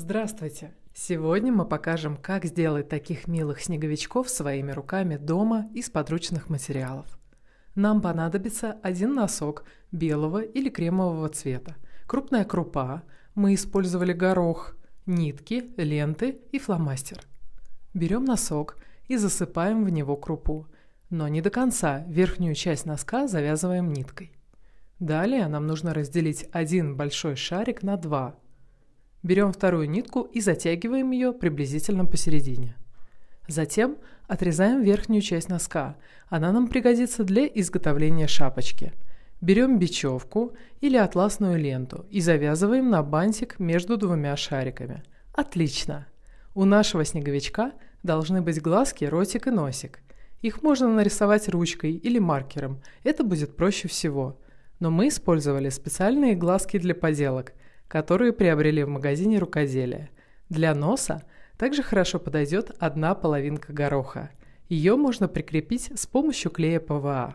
Здравствуйте! Сегодня мы покажем, как сделать таких милых снеговичков своими руками дома из подручных материалов. Нам понадобится один носок белого или кремового цвета, крупная крупа, мы использовали горох, нитки, ленты и фломастер. Берем носок и засыпаем в него крупу, но не до конца, верхнюю часть носка завязываем ниткой. Далее нам нужно разделить один большой шарик на два – Берем вторую нитку и затягиваем ее приблизительно посередине. Затем отрезаем верхнюю часть носка, она нам пригодится для изготовления шапочки. Берем бечевку или атласную ленту и завязываем на бантик между двумя шариками. Отлично! У нашего снеговичка должны быть глазки, ротик и носик. Их можно нарисовать ручкой или маркером, это будет проще всего. Но мы использовали специальные глазки для поделок, которые приобрели в магазине рукоделия. Для носа также хорошо подойдет одна половинка гороха. Ее можно прикрепить с помощью клея ПВА.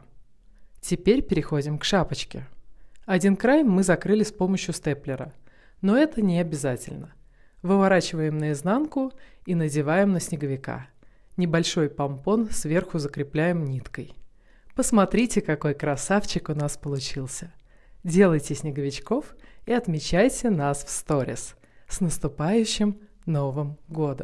Теперь переходим к шапочке. Один край мы закрыли с помощью степлера, но это не обязательно. Выворачиваем наизнанку и надеваем на снеговика. Небольшой помпон сверху закрепляем ниткой. Посмотрите, какой красавчик у нас получился! делайте снеговичков и отмечайте нас в сторис. С наступающим Новым годом!